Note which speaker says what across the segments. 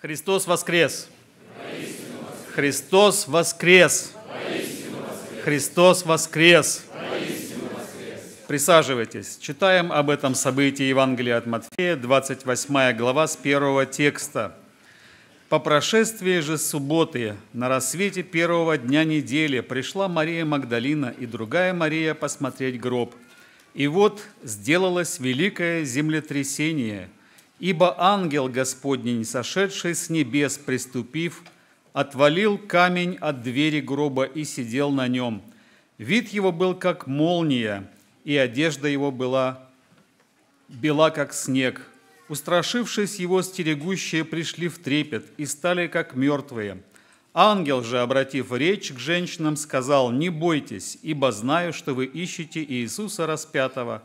Speaker 1: Христос воскрес! Христос воскрес! Христос воскрес! Присаживайтесь. Читаем об этом событии Евангелия от Матфея, 28 глава с первого текста. По прошествии же субботы, на рассвете первого дня недели, пришла Мария Магдалина и другая Мария посмотреть гроб. И вот сделалось великое землетрясение – Ибо ангел Господний, сошедший с небес, приступив, отвалил камень от двери гроба и сидел на нем. Вид его был как молния, и одежда его была бела, как снег. Устрашившись его, стерегущие пришли в трепет и стали как мертвые. Ангел же, обратив речь к женщинам, сказал, «Не бойтесь, ибо знаю, что вы ищете Иисуса распятого».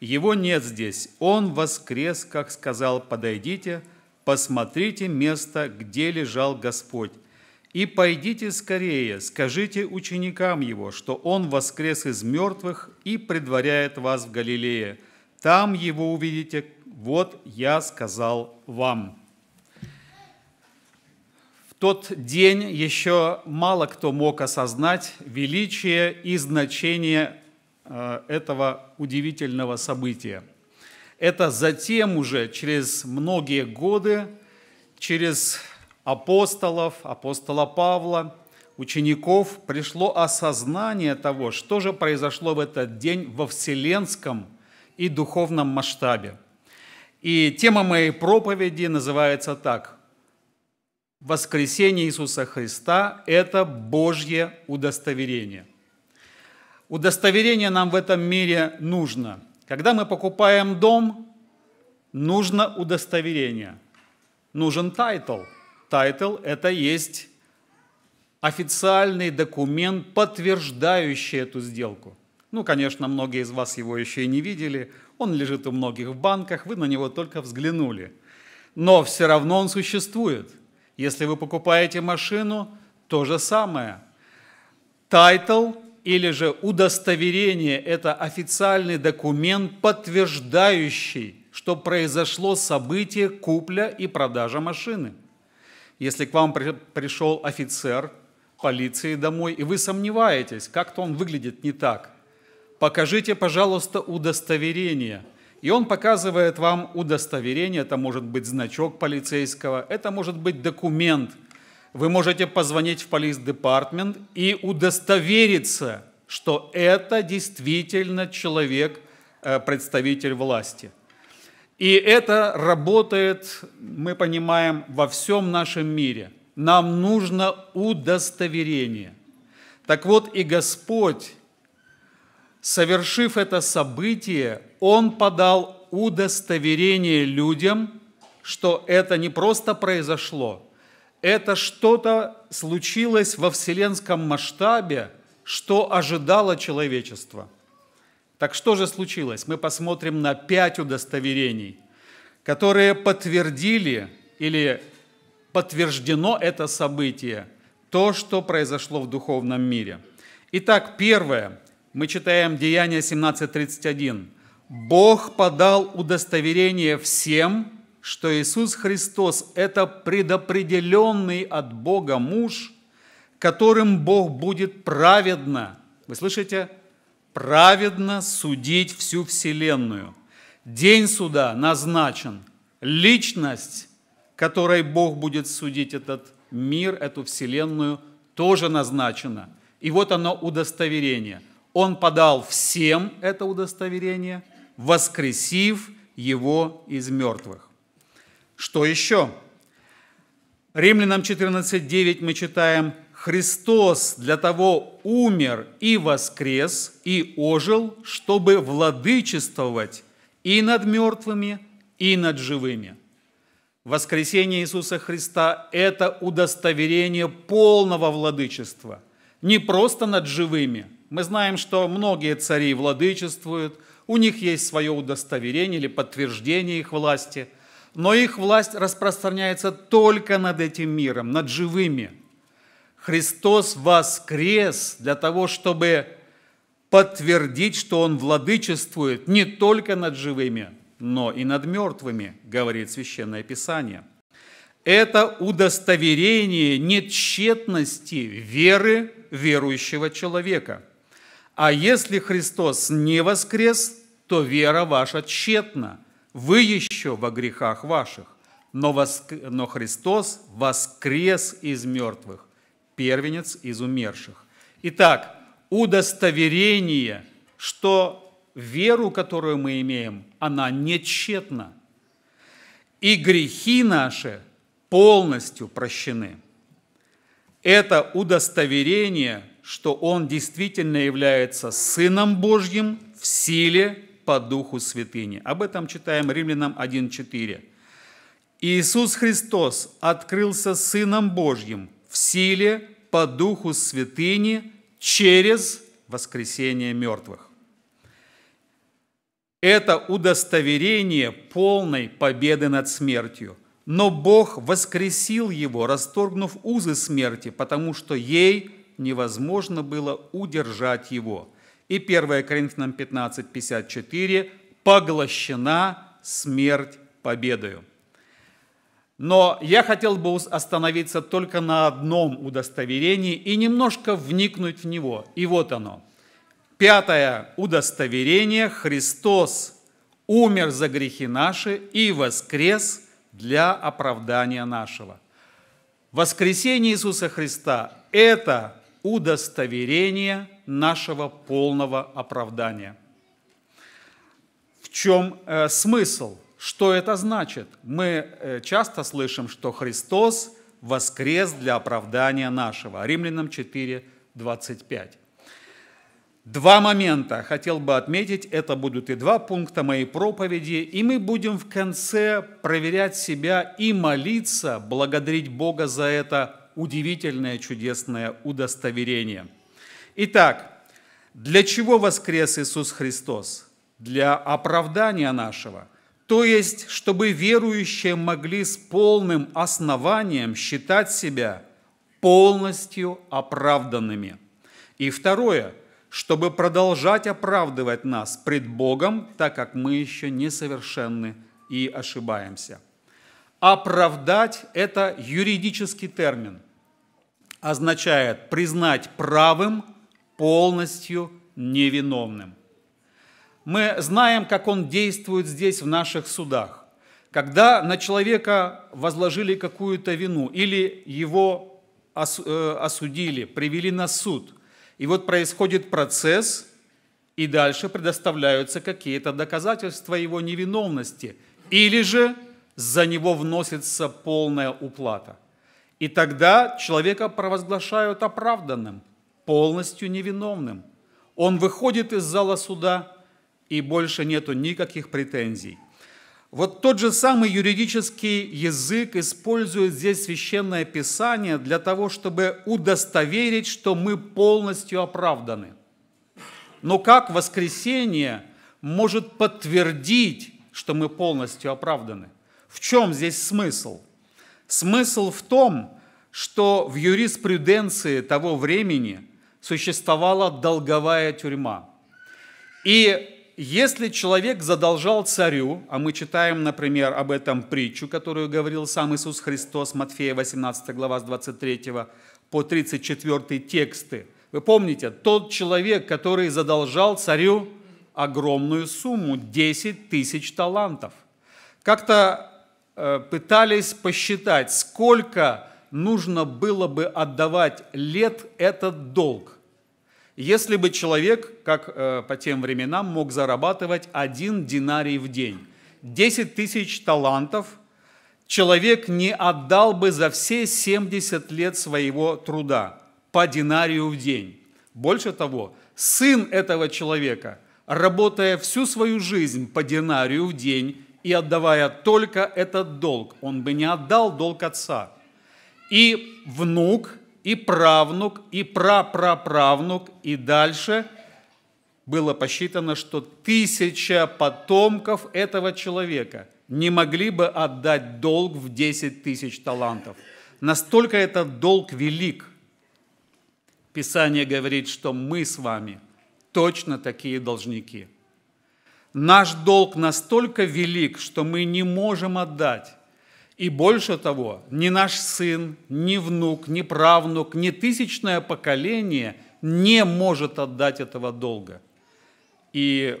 Speaker 1: Его нет здесь. Он воскрес, как сказал, подойдите, посмотрите место, где лежал Господь. И пойдите скорее, скажите ученикам его, что он воскрес из мертвых и предваряет вас в Галилее. Там его увидите, вот я сказал вам. В тот день еще мало кто мог осознать величие и значение Э, этого удивительного события. Это затем уже через многие годы, через апостолов, апостола Павла, учеников пришло осознание того, что же произошло в этот день во вселенском и духовном масштабе. И тема моей проповеди называется так. Воскресение Иисуса Христа – это Божье удостоверение удостоверение нам в этом мире нужно. Когда мы покупаем дом, нужно удостоверение. Нужен тайтл. Тайтл – это есть официальный документ, подтверждающий эту сделку. Ну, конечно, многие из вас его еще и не видели. Он лежит у многих в банках, вы на него только взглянули. Но все равно он существует. Если вы покупаете машину, то же самое. Тайтл или же удостоверение – это официальный документ, подтверждающий, что произошло событие купля и продажа машины. Если к вам пришел офицер полиции домой, и вы сомневаетесь, как-то он выглядит не так, покажите, пожалуйста, удостоверение. И он показывает вам удостоверение, это может быть значок полицейского, это может быть документ – вы можете позвонить в полис-департмент и удостовериться, что это действительно человек, э, представитель власти. И это работает, мы понимаем, во всем нашем мире. Нам нужно удостоверение. Так вот, и Господь, совершив это событие, Он подал удостоверение людям, что это не просто произошло – это что-то случилось во вселенском масштабе, что ожидало человечество. Так что же случилось? Мы посмотрим на пять удостоверений, которые подтвердили или подтверждено это событие, то, что произошло в духовном мире. Итак, первое, мы читаем Деяние 17.31. «Бог подал удостоверение всем, что Иисус Христос – это предопределенный от Бога муж, которым Бог будет праведно, вы слышите, праведно судить всю Вселенную. День суда назначен. Личность, которой Бог будет судить этот мир, эту Вселенную, тоже назначена. И вот оно удостоверение. Он подал всем это удостоверение, воскресив его из мертвых. Что еще? Римлянам 14.9 мы читаем, «Христос для того умер и воскрес, и ожил, чтобы владычествовать и над мертвыми, и над живыми». Воскресение Иисуса Христа – это удостоверение полного владычества, не просто над живыми. Мы знаем, что многие цари владычествуют, у них есть свое удостоверение или подтверждение их власти – но их власть распространяется только над этим миром, над живыми. Христос воскрес для того, чтобы подтвердить, что Он владычествует не только над живыми, но и над мертвыми, говорит Священное Писание. Это удостоверение нетщетности веры верующего человека. А если Христос не воскрес, то вера ваша тщетна – вы еще во грехах ваших, но, воск... но Христос воскрес из мертвых, первенец из умерших. Итак, удостоверение, что веру, которую мы имеем, она не тщетна, и грехи наши полностью прощены. Это удостоверение, что Он действительно является Сыном Божьим в силе по духу святыни. Об этом читаем Римлянам 1.4. Иисус Христос открылся Сыном Божьим в силе по духу святыни через воскресение мертвых. Это удостоверение полной победы над смертью. Но Бог воскресил его, расторгнув узы смерти, потому что ей невозможно было удержать его – и 1 Коринфянам 15, 54 «поглощена смерть победою». Но я хотел бы остановиться только на одном удостоверении и немножко вникнуть в него. И вот оно. Пятое удостоверение. Христос умер за грехи наши и воскрес для оправдания нашего. Воскресение Иисуса Христа – это удостоверение – нашего полного оправдания. В чем э, смысл? Что это значит? Мы э, часто слышим, что Христос воскрес для оправдания нашего. Римлянам 4, 25. Два момента хотел бы отметить, это будут и два пункта моей проповеди, и мы будем в конце проверять себя и молиться, благодарить Бога за это удивительное, чудесное удостоверение – Итак, для чего воскрес Иисус Христос? Для оправдания нашего, то есть, чтобы верующие могли с полным основанием считать себя полностью оправданными. И второе, чтобы продолжать оправдывать нас пред Богом, так как мы еще несовершенны и ошибаемся. Оправдать – это юридический термин. Означает признать правым – полностью невиновным. Мы знаем, как он действует здесь в наших судах. Когда на человека возложили какую-то вину или его э, осудили, привели на суд, и вот происходит процесс, и дальше предоставляются какие-то доказательства его невиновности, или же за него вносится полная уплата. И тогда человека провозглашают оправданным – полностью невиновным. Он выходит из зала суда, и больше нету никаких претензий. Вот тот же самый юридический язык использует здесь священное писание для того, чтобы удостоверить, что мы полностью оправданы. Но как воскресение может подтвердить, что мы полностью оправданы? В чем здесь смысл? Смысл в том, что в юриспруденции того времени – существовала долговая тюрьма. И если человек задолжал царю, а мы читаем, например, об этом притчу, которую говорил сам Иисус Христос, Матфея 18 глава с 23 по 34 тексты, вы помните, тот человек, который задолжал царю огромную сумму, 10 тысяч талантов. Как-то э, пытались посчитать, сколько нужно было бы отдавать лет этот долг. Если бы человек, как э, по тем временам, мог зарабатывать один динарий в день, 10 тысяч талантов, человек не отдал бы за все 70 лет своего труда по динарию в день. Больше того, сын этого человека, работая всю свою жизнь по динарию в день и отдавая только этот долг, он бы не отдал долг отца – и внук, и правнук, и прапраправнук, и дальше было посчитано, что тысяча потомков этого человека не могли бы отдать долг в 10 тысяч талантов. Настолько этот долг велик. Писание говорит, что мы с вами точно такие должники. Наш долг настолько велик, что мы не можем отдать и больше того, ни наш сын, ни внук, ни правнук, ни тысячное поколение не может отдать этого долга. И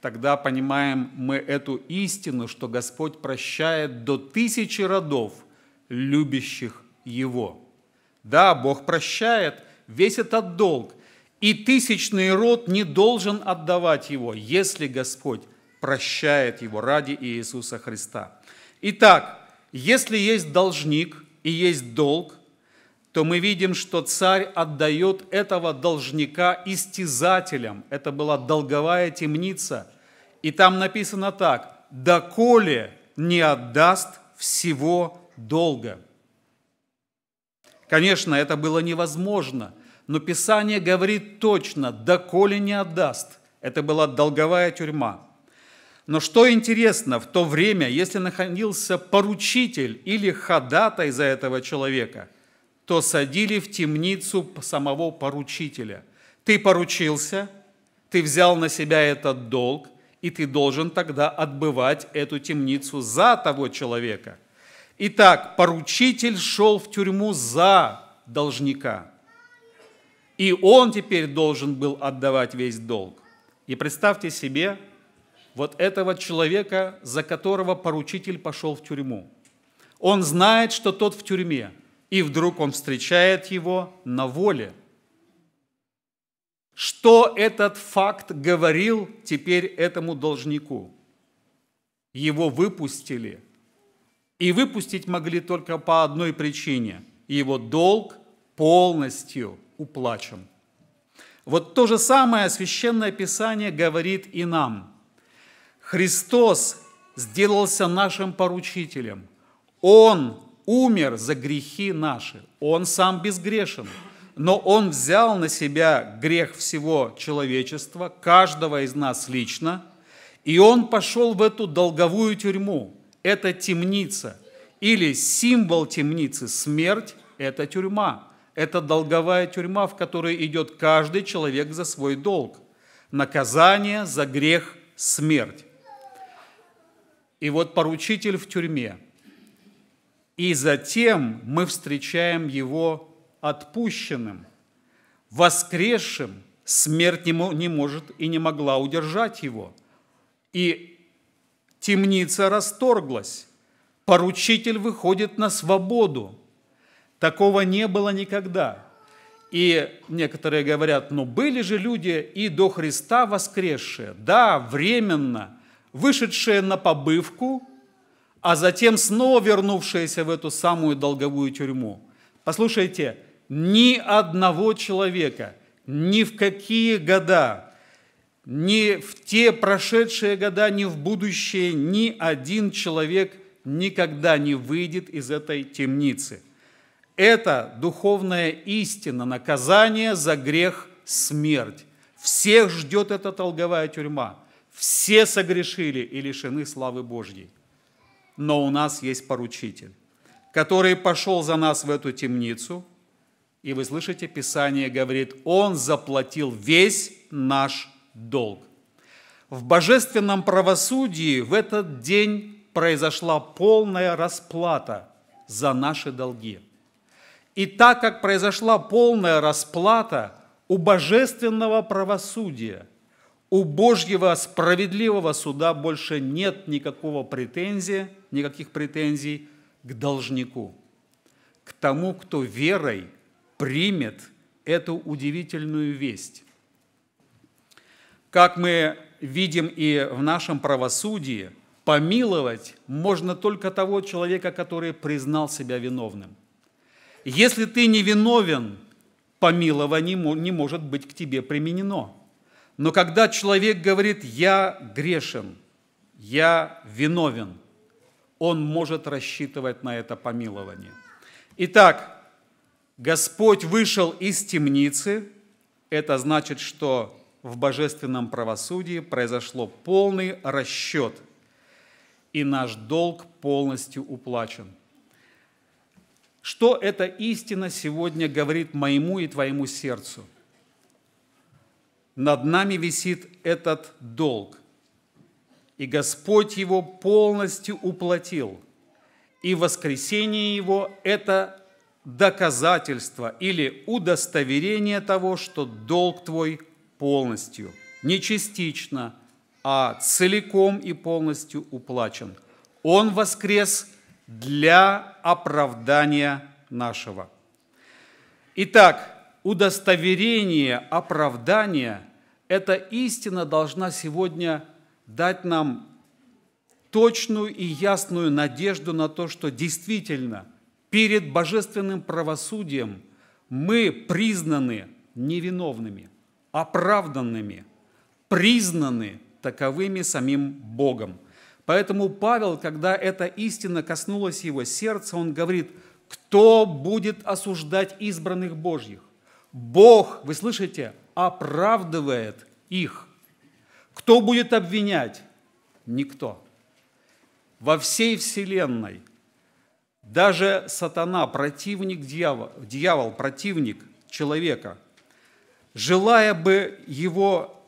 Speaker 1: тогда понимаем мы эту истину, что Господь прощает до тысячи родов, любящих Его. Да, Бог прощает весь этот долг, и тысячный род не должен отдавать его, если Господь прощает его ради Иисуса Христа. Итак, если есть должник и есть долг, то мы видим, что царь отдает этого должника истязателям. Это была долговая темница. И там написано так, «Доколе не отдаст всего долга». Конечно, это было невозможно, но Писание говорит точно, «доколе не отдаст». Это была долговая тюрьма – но что интересно, в то время, если находился поручитель или ходатай за этого человека, то садили в темницу самого поручителя. Ты поручился, ты взял на себя этот долг, и ты должен тогда отбывать эту темницу за того человека. Итак, поручитель шел в тюрьму за должника, и он теперь должен был отдавать весь долг. И представьте себе, вот этого человека, за которого поручитель пошел в тюрьму. Он знает, что тот в тюрьме, и вдруг он встречает его на воле. Что этот факт говорил теперь этому должнику? Его выпустили. И выпустить могли только по одной причине. Его долг полностью уплачен. Вот то же самое Священное Писание говорит и нам – Христос сделался нашим поручителем. Он умер за грехи наши. Он сам безгрешен. Но Он взял на себя грех всего человечества, каждого из нас лично, и Он пошел в эту долговую тюрьму. Это темница. Или символ темницы – смерть – это тюрьма. Это долговая тюрьма, в которой идет каждый человек за свой долг. Наказание за грех – смерть и вот поручитель в тюрьме. И затем мы встречаем его отпущенным, воскресшим. Смерть не не может и не могла удержать его. И темница расторглась. Поручитель выходит на свободу. Такого не было никогда. И некоторые говорят, ну были же люди и до Христа воскресшие. Да, временно – вышедшие на побывку, а затем снова вернувшиеся в эту самую долговую тюрьму. Послушайте, ни одного человека, ни в какие года, ни в те прошедшие года, ни в будущее, ни один человек никогда не выйдет из этой темницы. Это духовная истина, наказание за грех – смерть. Всех ждет эта долговая тюрьма – все согрешили и лишены славы Божьей. Но у нас есть поручитель, который пошел за нас в эту темницу. И вы слышите, Писание говорит, он заплатил весь наш долг. В божественном правосудии в этот день произошла полная расплата за наши долги. И так как произошла полная расплата у божественного правосудия – у Божьего справедливого суда больше нет никакого претензия, никаких претензий к должнику, к тому, кто верой примет эту удивительную весть. Как мы видим и в нашем правосудии, помиловать можно только того человека, который признал себя виновным. Если ты не виновен, помилование не может быть к тебе применено – но когда человек говорит «я грешен», «я виновен», он может рассчитывать на это помилование. Итак, Господь вышел из темницы, это значит, что в божественном правосудии произошло полный расчет, и наш долг полностью уплачен. Что эта истина сегодня говорит моему и твоему сердцу? над нами висит этот долг. И Господь его полностью уплатил. И воскресение его – это доказательство или удостоверение того, что долг твой полностью, не частично, а целиком и полностью уплачен. Он воскрес для оправдания нашего. Итак, удостоверение оправдания, эта истина должна сегодня дать нам точную и ясную надежду на то, что действительно перед божественным правосудием мы признаны невиновными, оправданными, признаны таковыми самим Богом. Поэтому Павел, когда эта истина коснулась его сердца, он говорит, кто будет осуждать избранных Божьих? Бог, вы слышите, оправдывает их. Кто будет обвинять? Никто. Во всей Вселенной даже сатана, противник дьявол, дьявол, противник человека, желая бы его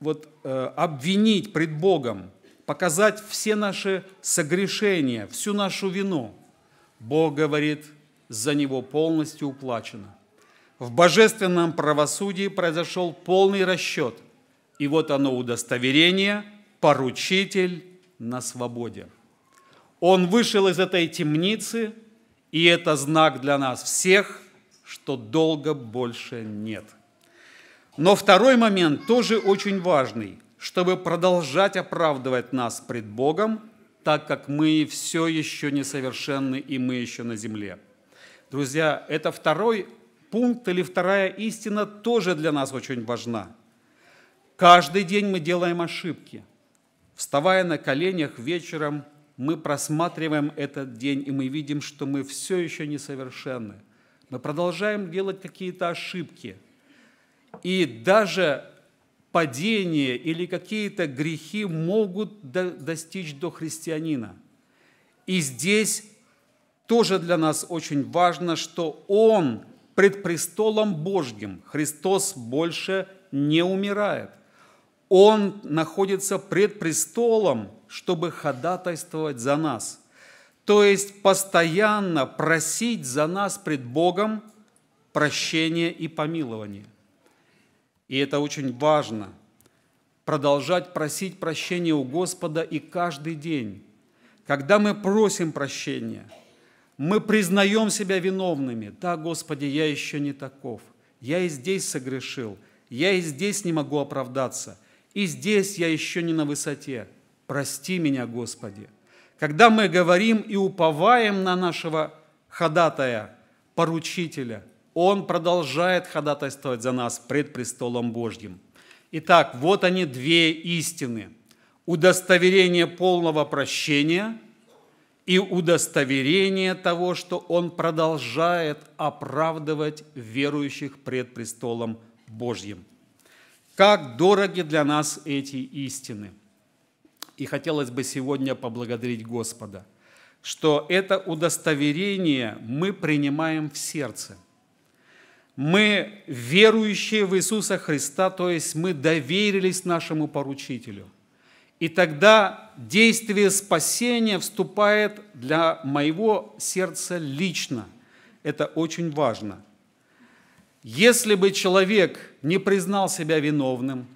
Speaker 1: вот, э, обвинить пред Богом, показать все наши согрешения, всю нашу вину, Бог говорит, за него полностью уплачено – в божественном правосудии произошел полный расчет. И вот оно удостоверение, поручитель на свободе. Он вышел из этой темницы, и это знак для нас всех, что долго больше нет. Но второй момент тоже очень важный, чтобы продолжать оправдывать нас пред Богом, так как мы все еще несовершенны и мы еще на земле. Друзья, это второй пункт или вторая истина тоже для нас очень важна. Каждый день мы делаем ошибки. Вставая на коленях вечером, мы просматриваем этот день, и мы видим, что мы все еще несовершенны. Мы продолжаем делать какие-то ошибки. И даже падение или какие-то грехи могут достичь до христианина. И здесь тоже для нас очень важно, что Он пред престолом Божьим. Христос больше не умирает. Он находится пред престолом, чтобы ходатайствовать за нас. То есть постоянно просить за нас пред Богом прощения и помилования. И это очень важно. Продолжать просить прощения у Господа и каждый день. Когда мы просим прощения – мы признаем себя виновными. Да, Господи, я еще не таков. Я и здесь согрешил. Я и здесь не могу оправдаться. И здесь я еще не на высоте. Прости меня, Господи. Когда мы говорим и уповаем на нашего ходатая, поручителя, он продолжает ходатайствовать за нас пред престолом Божьим. Итак, вот они две истины. Удостоверение полного прощения – и удостоверение того, что Он продолжает оправдывать верующих пред престолом Божьим. Как дороги для нас эти истины! И хотелось бы сегодня поблагодарить Господа, что это удостоверение мы принимаем в сердце. Мы верующие в Иисуса Христа, то есть мы доверились нашему поручителю – и тогда действие спасения вступает для моего сердца лично. Это очень важно. Если бы человек не признал себя виновным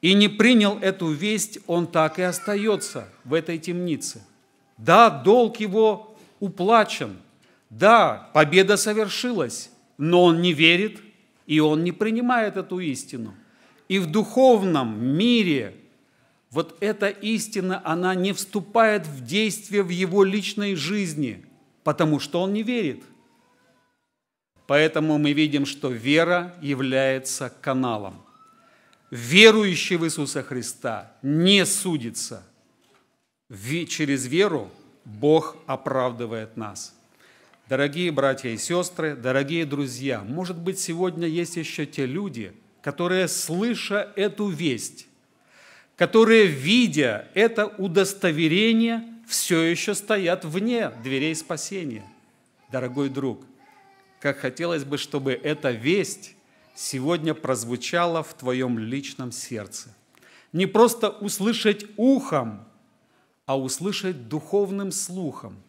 Speaker 1: и не принял эту весть, он так и остается в этой темнице. Да, долг его уплачен, да, победа совершилась, но он не верит и он не принимает эту истину. И в духовном мире – вот эта истина, она не вступает в действие в его личной жизни, потому что он не верит. Поэтому мы видим, что вера является каналом. Верующий в Иисуса Христа не судится. Через веру Бог оправдывает нас. Дорогие братья и сестры, дорогие друзья, может быть, сегодня есть еще те люди, которые, слыша эту весть, которые, видя это удостоверение, все еще стоят вне дверей спасения. Дорогой друг, как хотелось бы, чтобы эта весть сегодня прозвучала в твоем личном сердце. Не просто услышать ухом, а услышать духовным слухом.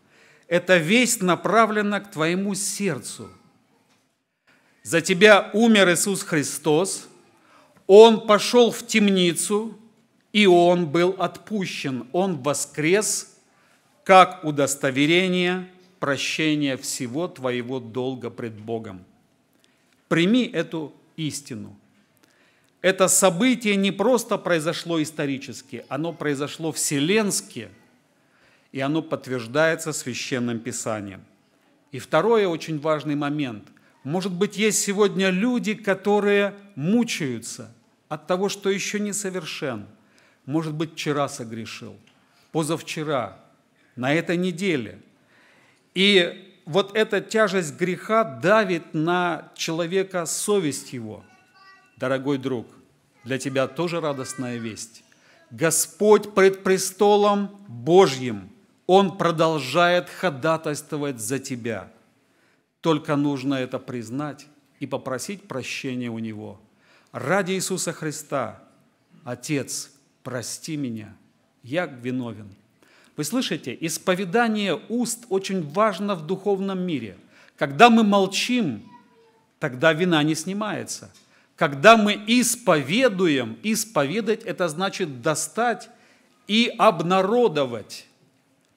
Speaker 1: Эта весть направлена к твоему сердцу. За тебя умер Иисус Христос, Он пошел в темницу – и он был отпущен, он воскрес, как удостоверение прощения всего твоего долга пред Богом. Прими эту истину. Это событие не просто произошло исторически, оно произошло вселенски, и оно подтверждается Священным Писанием. И второй очень важный момент. Может быть, есть сегодня люди, которые мучаются от того, что еще не совершенно может быть, вчера согрешил, позавчера, на этой неделе. И вот эта тяжесть греха давит на человека совесть его. Дорогой друг, для тебя тоже радостная весть. Господь пред престолом Божьим, Он продолжает ходатайствовать за тебя. Только нужно это признать и попросить прощения у Него. Ради Иисуса Христа, Отец, прости меня, я виновен. Вы слышите, исповедание уст очень важно в духовном мире. Когда мы молчим, тогда вина не снимается. Когда мы исповедуем, исповедать – это значит достать и обнародовать,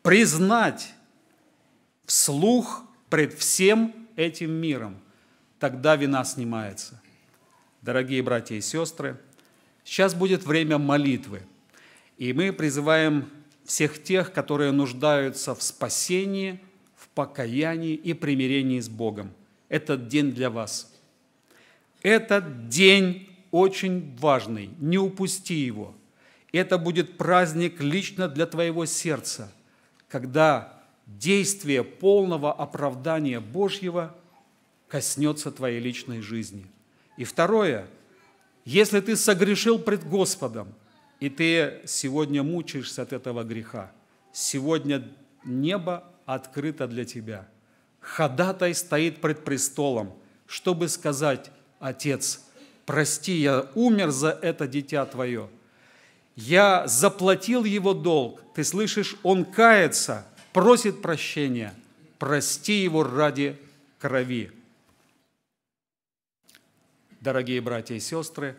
Speaker 1: признать вслух пред всем этим миром. Тогда вина снимается. Дорогие братья и сестры, Сейчас будет время молитвы, и мы призываем всех тех, которые нуждаются в спасении, в покаянии и примирении с Богом. Этот день для вас. Этот день очень важный, не упусти его. Это будет праздник лично для твоего сердца, когда действие полного оправдания Божьего коснется твоей личной жизни. И второе – если ты согрешил пред Господом, и ты сегодня мучаешься от этого греха, сегодня небо открыто для тебя. Ходатай стоит пред престолом, чтобы сказать, «Отец, прости, я умер за это дитя твое. Я заплатил его долг. Ты слышишь, он кается, просит прощения. Прости его ради крови». Дорогие братья и сестры,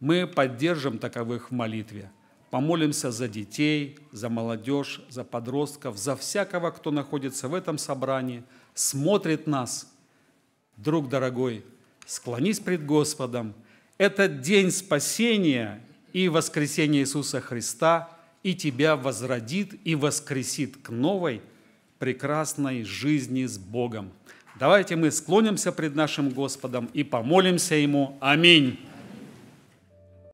Speaker 1: мы поддержим таковых в молитве. Помолимся за детей, за молодежь, за подростков, за всякого, кто находится в этом собрании, смотрит нас. Друг дорогой, склонись пред Господом. Этот день спасения и воскресения Иисуса Христа, и тебя возродит и воскресит к новой прекрасной жизни с Богом. Давайте мы склонимся пред нашим Господом и помолимся Ему. Аминь.